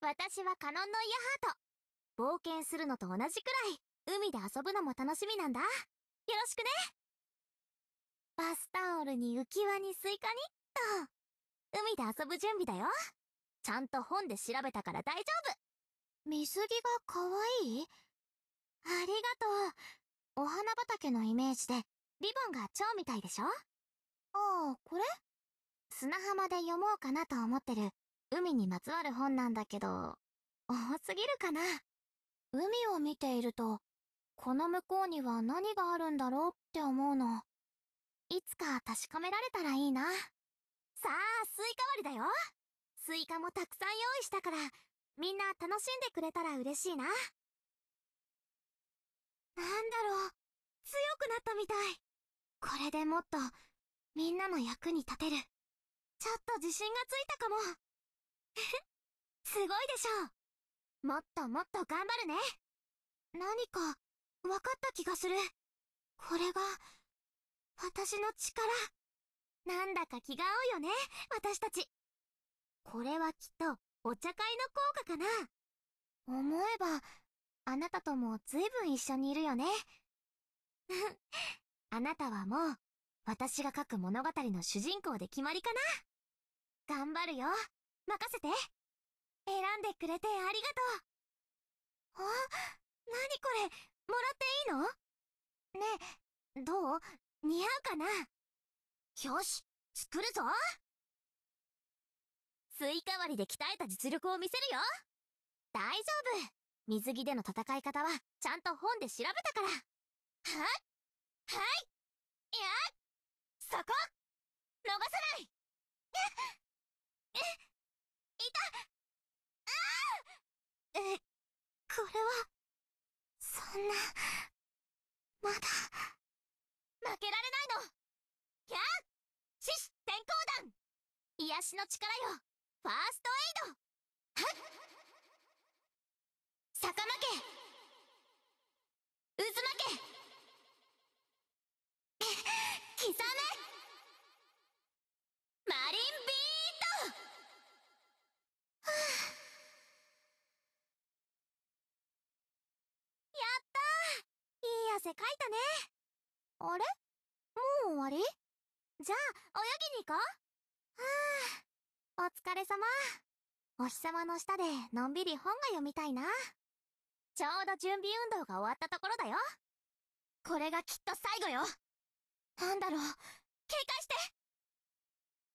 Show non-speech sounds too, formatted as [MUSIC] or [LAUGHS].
私はカノンのイヤハート。冒険するのと同じくらい、海で遊ぶのも楽しみなんだ。よろしくねバスタオルに浮き輪にスイカに、と。海で遊ぶ準備だよ。ちゃんと本で調べたから大丈夫。水着が可愛いありがとう。お花畑のイメージで、リボンが蝶みたいでしょああ、これ砂浜で読もうかなと思ってる海にまつわる本なんだけど、多すぎるかな。海を見ていると、この向こうには何があるんだろうって思うの。いつか確かめられたらいいな。さあ、スイカ割りだよスイカもたくさん用意したから、みんな楽しんでくれたら嬉しいな。なんだろう、強くなったみたい。これでもっと、みんなの役に立てる。ちょっと自信がついたかも。すごいでしょう。もっともっと頑張るね何か分かった気がするこれが私の力なんだか気が合うよね私たちこれはきっとお茶会の効果かな思えばあなたともずいぶん一緒にいるよね [LAUGHS] あなたはもう私が書く物語の主人公で決まりかな頑張るよ任せて選んでくれてありがとうあ何これもらっていいのねえどう似合うかなよし作るぞスイカ割りで鍛えた実力を見せるよ大丈夫水着での戦い方はちゃんと本で調べたからはいはいいやそこえ、これは、そんな、まだ、負けられないのキャン獅子転校団癒しの力よファーストエイドはっ坂間家汗かいたね。あれもう終わりじゃあ、泳ぎに行こう。はぁ、あ、お疲れ様。お日様の下でのんびり本が読みたいな。ちょうど準備運動が終わったところだよ。これがきっと最後よ。なんだろう、警戒して